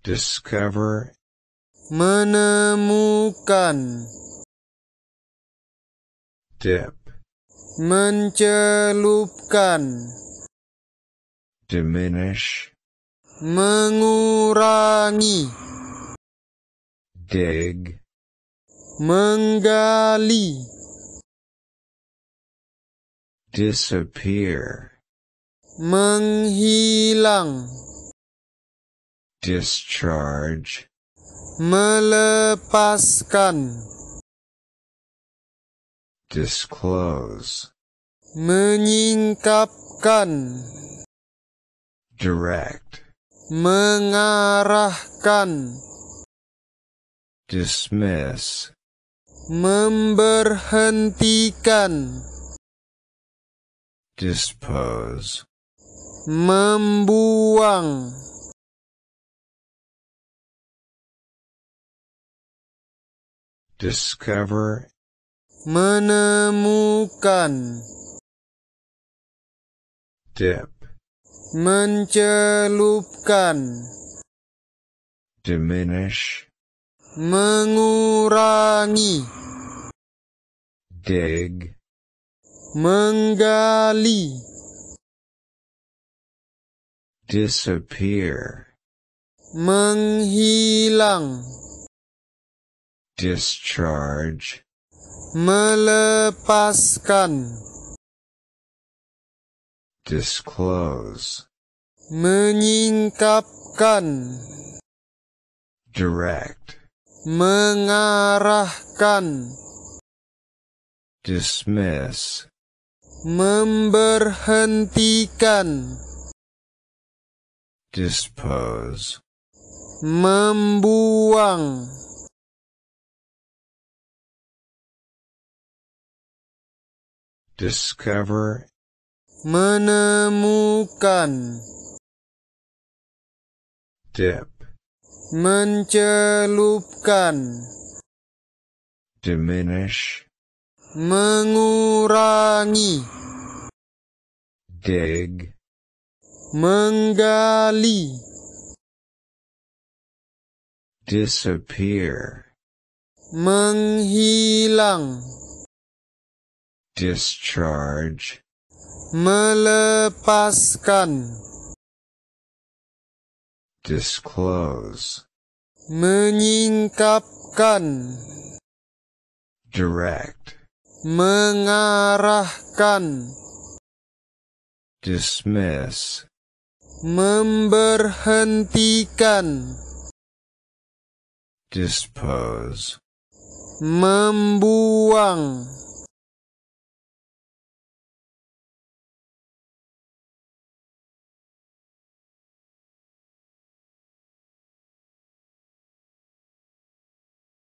discover menemukan dip mencelupkan diminish mengurangi dig menggali disappear menghilang Discharge. Melepaskan. Disclose. Menyingkapkan. Direct. Mengarahkan. Dismiss. Memberhentikan. Dispose. Membuang. discover menemukan dip mencelupkan diminish mengurangi dig menggali disappear menghilang Discharge. Melepaskan. Disclose. Menyingkapkan. Direct. Mengarahkan. Dismiss. Memberhentikan. Dispose. Membuang. discover menemukan dip mencelupkan diminish mengurangi dig menggali disappear menghilang Discharge. Melepaskan. Disclose. Menyingkapkan. Direct. Mengarahkan. Dismiss. Memberhentikan. Dispose. Membuang.